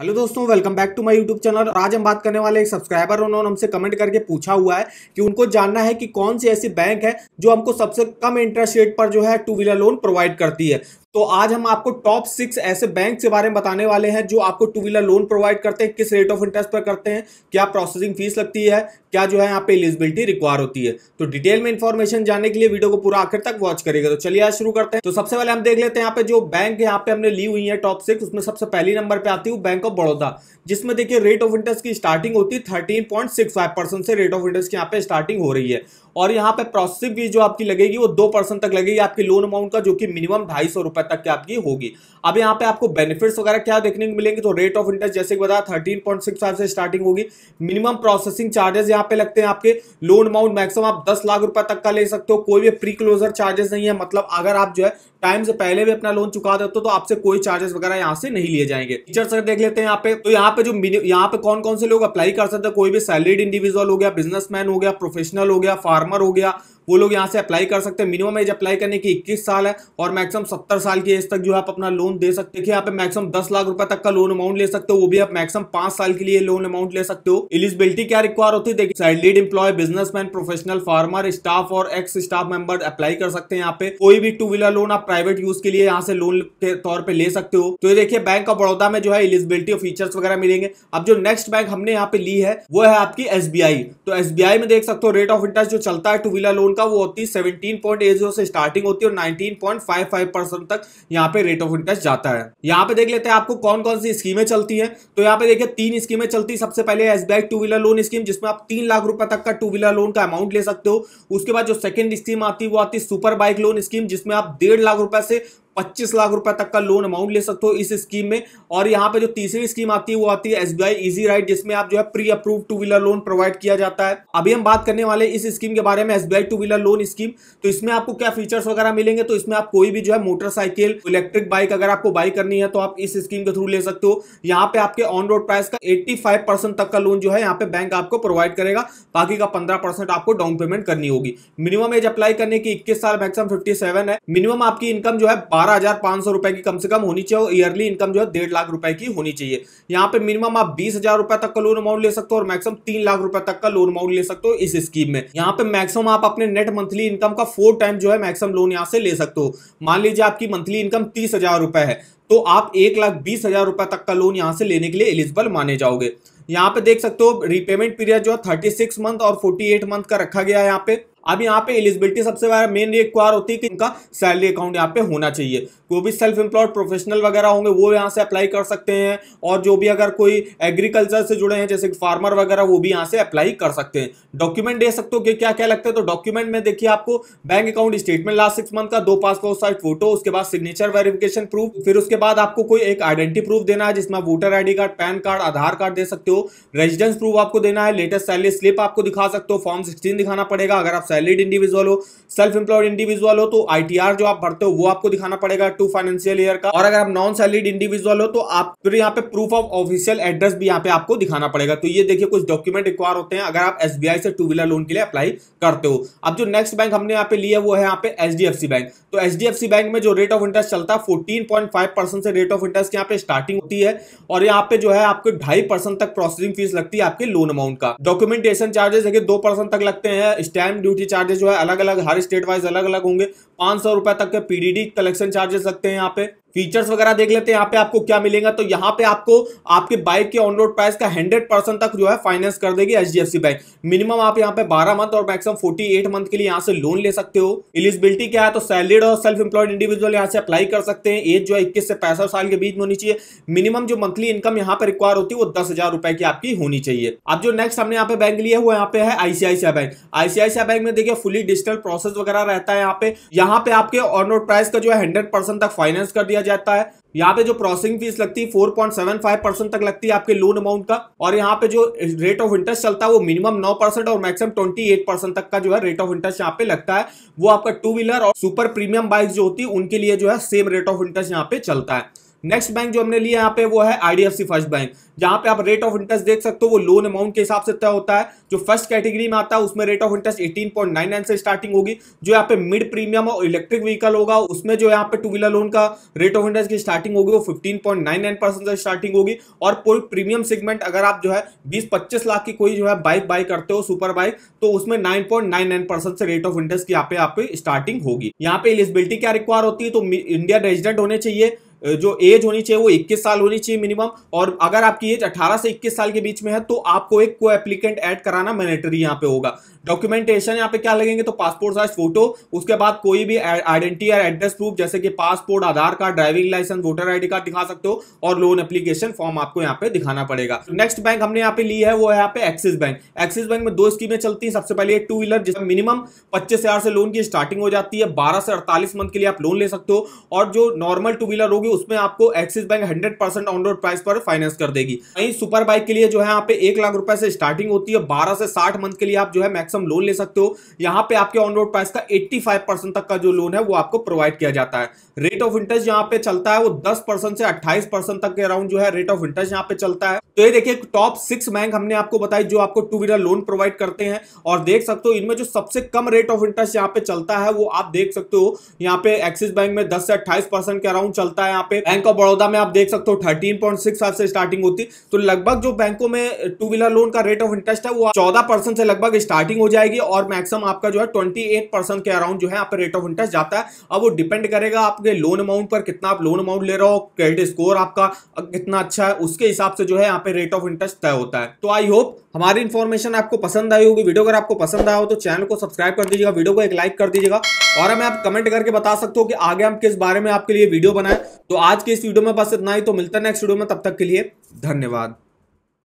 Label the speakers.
Speaker 1: hello दोस्तों welcome back to my YouTube channel और आज हम बात करने वाले एक सब्सक्राइबर उन्होंने हमसे कमेंट करके पूछा हुआ है कि उनको जानना है कि कौन सी ऐसी बैंक है जो हमको सबसे कम इंटरेस्ट रेट पर जो है टू व्हीलर लोन प्रोवाइड करती है तो आज हम आपको टॉप सिक्स ऐसे बैंक के बारे में बताने वाले हैं जो आपको टू व्हीलर लोन प्रोवाइड करते हैं किस रेट ऑफ इंटरेस्ट पर करते हैं क्या प्रोसेसिंग फीस लगती है क्या जो है यहाँ पे एलिजिबिलिटी रिक्वायर होती है तो डिटेल में इन्फॉर्मेशन जानने के लिए वीडियो को पूरा आखिर तक वॉच करेगा तो चलिए आज शुरू करते हैं तो सबसे पहले हम देख लेते हैं यहाँ पे जो बैंक यहाँ पे हमने ली हुई है टॉप सिक्स उसमें सबसे पहली नंबर पे आती है बैंक ऑफ बड़ौदा जिसमें देखिए रेट ऑफ इंटरेस्ट की स्टार्टिंग होती है थर्टीन से रेट ऑफ इंटरेस्ट की यहाँ पे स्टार्टिंग हो रही है और यहाँ पे प्रोसेसिंग फीस जो आपकी लगेगी वो दो तक लगेगी आपके लोन अमाउंट का जो कि मिनिमम ढाई सौ रुपए रुपए तक की आपकी होगी अब यहाँ पे आपको बेनिफिट्स वगैरह क्या देखने को मिलेंगे तो रेट ऑफ इंटरेस्ट जैसे कि बताया थर्टीन पॉइंट सिक्स फाइव से स्टार्टिंग होगी मिनिमम प्रोसेसिंग चार्जेस यहाँ पे लगते हैं आपके लोन अमाउंट मैक्सिमम आप दस लाख रुपए तक का ले सकते हो कोई भी प्री क्लोजर चार्जेस नहीं है मतलब अगर आप जो है टाइम से पहले भी अपना लोन चुका देते हो तो आपसे कोई चार्जेस वगैरह यहाँ से नहीं लिए जाएंगे फीचर्स अगर देख लेते हैं यहाँ पे तो यहाँ पे जो यहाँ पे कौन कौन से लोग अप्लाई कर सकते हैं कोई भी सैलरीड इंडिविजुअल हो गया बिजनेसमैन हो गया प्रोफेशनल हो गया फार्मर हो गया वो लोग यहाँ से अप्लाई कर सकते हैं मिनिमम एज अप्लाई करने की इक्कीस साल है और मैक्सिमम सत्तर साल की एज तक जो है आप अपना लोन दे सकते हैं यहाँ पे मैक्सिमम दस लाख रुपए तक का लोन अमाउंट ले सकते हो वो भी आप मैक्सिमम पांच साल के लिए लोन अमाउंट ले सकते हो एलिजिबिलिटी क्या रिक्वायर होती है देखिए salaried employee businessman professional farmer staff और एक्स स्टाफ मेंबर अप्लाई कर सकते हैं यहाँ पे कोई भी टू व्हीलर लोन आप प्राइवेट यूज के लिए यहाँ से लोन के तौर पर ले सकते हो तो देखिए बैंक ऑफ बड़ौदा में जो है एलिजिबिलिटी और फीचर्स वगैरह मिलेंगे अब जो नेक्स्ट बैंक हमने यहाँ पे ली है वो है आपकी एस तो एस में देख सकते हो रेट ऑफ इंटरेस्ट जो चलता है टू व्हीलर लोन उनका वो होती है सेवनटीन पॉइंट एट जीरो से स्टार्टिंग होती है और nineteen point five five percent तक यहाँ पे रेट ऑफ इंटरेस्ट जाता है यहाँ पे देख लेते हैं आपको कौन कौन सी स्कीमें चलती है तो यहाँ पे देखिए तीन स्कीमें चलती है सबसे पहले yes bank two wheeler loan scheme जिसमें आप तीन लाख रुपए तक का टू व्हीलर लोन का अमाउंट ले सकते हो उसके बाद जो सेकंड स्कीम आती है वो आती है सुपर बाइक लोन स्कीम जिसमें आप डेढ़ लाख रुपए से 25 लाख रुपए तक का लोन अमाउंट ले सकते हो इस स्कीम में और यहाँ पे जो तीसरी स्कीम आती है वो आती है एसबीआई इजी राइड जिसमें आप जो है pre approve two wheeler loan provide किया जाता है अभी हम बात करने वाले इस स्कीम के बारे में SBI two wheeler loan scheme तो इसमें आपको क्या फीचर्स वगैरह मिलेंगे तो इसमें आप कोई भी जो है मोटरसाइकिल इलेक्ट्रिक बाइक अगर आपको बाई करनी है तो आप इस स्कीम के थ्रू ले सकते हो यहाँ पे आपके ऑन रोड प्राइस का एट्टी तक का लोन जो है यहाँ पे बैंक आपको प्रोवाइड करेगा बाकी का पंद्रह आपको डाउन पेमेंट करनी होगी मिनिमम एज अप्लाई करने की इक्कीस साल मैक्सिमम फिफ्टी है मिनिमम आपकी इनकम जो है बारह हजार पांच सौ रुपए की कम से कम होनी चाहिए और ईयरली इनकम जो है डेढ़ लाख रुपए की होनी चाहिए यहाँ पे मिनिमम आप बीस हजार रुपए तक का लोन अमाउंट ले सकते हो और मैक्सिमम तीन लाख रुपए तक का लोन अमाउंट ले सकते हो इस स्कीम में यहाँ पे मैक्सिमम आप अपने नेट मंथली इनकम का फोर टाइम जो है मैक्सिमम लोन यहाँ से ले सकते हो मान लीजिए आपकी मंथली इनकम तीस है तो आप एक लाख बीस हजार रुपए तक का लोन यहां से लेने के लिए एलिजिबल माने जाओगे यहां पे देख सकते हो रीपेमेंट पीरियड जो है थर्टी सिक्स मंथ और फोर्टी एट मंथ का रखा गया है यहां पे अब यहाँ पे एलिजिबिलिटी सबसे मेन रिक्वायर होती है कि इनका सैलरी अकाउंट यहाँ पे होना चाहिए कोई भी सेल्फ एम्प्लॉयड प्रोफेशनल वगैरह होंगे वो यहाँ से अप्लाई कर सकते हैं और जो भी अगर कोई एग्रीकल्चर से जुड़े हैं जैसे फार्मर वगैरह वो भी यहाँ से अप्लाई कर सकते हैं डॉक्यूमेंट दे सकते हो कि क्या क्या लगता है तो डॉक्यूमेंट में देखिए आपको bank account statement last six month का दो पासपोर्ट साइज फोटो उसके बाद सिग्नेचर वेरिफिकेशन प्रूफ फिर उसके बाद आपको कोई एक आइडेंटिटी प्रूफ देना है जिसमें voter ID card PAN card Aadhaar card दे सकते हो रेजिडेंस प्रूफ आपको देना है लेटेस्ट सैलरी स्लिप आपको दिखा सकते हो फॉर्म सिक्सटीन दिखाना पड़ेगा अगर आप सैलरीड इंडिविजुअल हो सेल्फ एम्प्लॉयड इंडिविजुअल हो तो आईटीआर जो आप भरते हो वो आपको दिखाना पड़ेगा टू फाइनेंशियल ईयर का और अगर आप नॉन सैलरीड इंडिविजुअल हो तो आप फिर यहाँ पे प्रूफ ऑफ ऑफिशियल एड्रेस भी यहाँ पे आपको दिखाना पड़ेगा तो ये देखिए कुछ डॉक्यूमेंट रिक्वायर होते हैं अगर आप एस से टू व्हीलर लोन के लिए अप्लाई करते हो अब जो नेक्स्ट बैंक हमने यहाँ पे लिया वो है यहाँ पे एच बैंक तो एच बैंक में जो रेट ऑफ इंटरेस्ट चलता है फोर्टीन से रेट ऑफ इंटरेस्ट यहाँ पे स्टार्टिंग होती है और यहाँ पे जो है आपको ढाई तक प्रोसेसिंग फीस लगती है आपके लोन अमाउंट का डॉक्यूमेंटेशन चार्जेस देखिए दो तक लगते हैं स्टैम्प ड्यूटी इनके चार्जेस जो है अलग अलग हर स्टेट वाइज अलग अलग होंगे पाँच सौ रुपये तक के पीडीडी कलेक्शन चार्जेस लगते हैं यहाँ पे फीचर्स वगैरह देख लेते हैं यहाँ पे आपको क्या मिलेगा तो यहाँ पे आपको आपके बाइक के ऑन रोड प्राइस का 100 परसेंट तक जो है फाइनेंस कर देगी एच बैंक मिनिमम आप यहाँ पे 12 मंथ और मैक्सिमम 48 मंथ के लिए यहाँ से लोन ले सकते हो एलिजिबिलिटी क्या है तो सैलरीड और सेल्फ एम्प्लॉयड इंडिविजुअल यहाँ से अप्लाई कर सकते हैं एज जो है इक्कीस से पैंसठ साल के बीच में होनी चाहिए मिनिमम जो मंथली इनकम यहाँ पे रिक्वायर होती है वो दस हजार की आपकी होनी चाहिए अब जो नेक्स्ट हमने यहाँ पे बैंक लिया हुआ यहाँ पे है आईसीआईसीआई बैंक आईसीआईसीआई बैंक में देखिए फुली डिजिटल प्रोसेस वगैरह रहता है यहाँ पे यहाँ पे आपके ऑन रोड प्राइस का जो है हंड्रेड तक फाइनेंस कर दिया दिया जाता है यहाँ पे जो प्रोसेसिंग फीस लगती है 4.75 परसेंट तक लगती है आपके लोन अमाउंट का और यहाँ पे जो रेट ऑफ इंटरेस्ट चलता है वो मिनिमम 9 परसेंट और मैक्सिमम 28 परसेंट तक का जो है रेट ऑफ इंटरेस्ट यहाँ पे लगता है वो आपका टू व्हीलर और सुपर प्रीमियम बाइक जो होती है उनके लिए जो है सेम रेट ऑफ इंटरेस्ट यहाँ पे चलता है नेक्स्ट बैंक जो हमने लिया यहाँ पे वो है आईडीएफसी फर्स्ट बैंक जहां पे आप रेट ऑफ इंटरेस्ट देख सकते हो वो लोन अमाउंट के हिसाब से तय होता है जो फर्स्ट कैटेगरी में आता है उसमें रेट ऑफ इंटरेस्ट 18.99 से स्टार्टिंग होगी जो यहाँ पे मिड प्रीमियम और इलेक्ट्रिक व्हीकल होगा उसमें जो यहाँ पे टू व्हीलर लोन का रेट ऑफ इंटरेस्ट की स्टार्टिंग होगी वो फिफ्टीन परसेंट से स्टार्टिंग होगी और पूरी प्रीमियम सेगमेंट अगर आप जो है बीस पच्चीस लाख की कोई जो है बाइक बाई करते हो सुपर बाइक तो उसमें नाइन से रेट ऑफ इंटरेस्ट की यहाँ पे आप स्टार्टिंग होगी यहाँ पे एलिजिबिलिटी क्या रिक्वायर होती है तो इंडिया रेजिडेंट होने चाहिए जो एज होनी चाहिए वो 21 साल होनी चाहिए मिनिमम और अगर आपकी एज 18 से 21 साल के बीच में है तो आपको एक को एप्लीकेंट ऐड कराना मैनेटरी यहाँ पे होगा डॉक्यूमेंटेशन यहाँ पे क्या लगेंगे तो पासपोर्ट साइज फोटो उसके बाद कोई भी आइडेंटिटी या एड्रेस प्रूफ जैसे कि passport Aadhaar card driving licence voter ID card दिखा सकते हो और लोन एप्लीकेशन फॉर्म आपको यहाँ पे दिखाना पड़ेगा नेक्स्ट बैंक हमने यहाँ पे ली है वो है यहाँ पे एक्सिस बैंक एक्सिस बैंक में दो स्कीमें चलती है सबसे पहले टू व्हीलर जिसमें मिनिमम पच्चीस से लोन की स्टार्टिंग हो जाती है बारह से अड़तालीस मंथ के लिए आप लोन ले सकते हो और जो नॉर्मल टू व्हीलर होगी होगी उसमें आपको Axis bank hundred percent on road price पर फाइनेंस कर देगी वहीं सुपर बाइक के लिए जो है यहाँ पे एक लाख रुपए से स्टार्टिंग होती है बारह से साठ मंथ के लिए आप जो है मैक्सिमम लोन ले सकते हो यहाँ पे आपके ऑन रोड प्राइस का एट्टी तक का जो लोन है वो आपको प्रोवाइड किया जाता है रेट ऑफ इंटरेस्ट यहाँ पे चलता है वो दस से अट्ठाईस तक के अराउंड जो है रेट ऑफ इंटरेस्ट यहाँ पे चलता है तो ये देखिए टॉप सिक्स बैंक हमने आपको बताई जो आपको टू व्हीलर लोन प्रोवाइड करते हैं और देख सकते हो इनमें जो सबसे कम रेट ऑफ इंटरेस्ट यहाँ पे चलता है वो आप देख सकते हो यहाँ पे एक्सिस बैंक में दस से अट्ठाईस के अराउंड चलता है यहाँ पे बैंक ऑफ बड़ौदा में आप देख सकते हो थर्टीन पॉइंट सिक्स फाइव से स्टार्टिंग होती तो लगभग जो बैंकों में टू व्हीलर लोन का रेट ऑफ इंटरेस्ट है वो चौदह परसेंट से लगभग स्टार्टिंग हो जाएगी और मैक्सिमम आपका जो है ट्वेंटी एट परसेंट के अराउंड जो है आप रेट ऑफ इंटरेस्ट जाता है अब वो डिपेंड करेगा आपके लोन अमाउंट पर कितना आप लोन अमाउंट ले रहे हो क्रेडिट स्कोर आपका कितना अच्छा है उसके हिसाब से जो है यहाँ पे रेट ऑफ इंटरेस्ट तय होता है तो आई होप हमारी इन्फॉर्मेशन आपको पसंद आई होगी वीडियो अगर आपको पसंद आया हो तो चैनल को सब्सक्राइब कर दीजिएगा वीडियो को एक लाइक कर दीजिएगा और हमें आप कमेंट करके बता सकते हो कि आगे हम किस बारे में आपके लिए वीडियो बनाए तो आज के इस वीडियो में बस इतना ही तो मिलता है नेक्स्ट वीडियो में तब तक के लिए धन्यवाद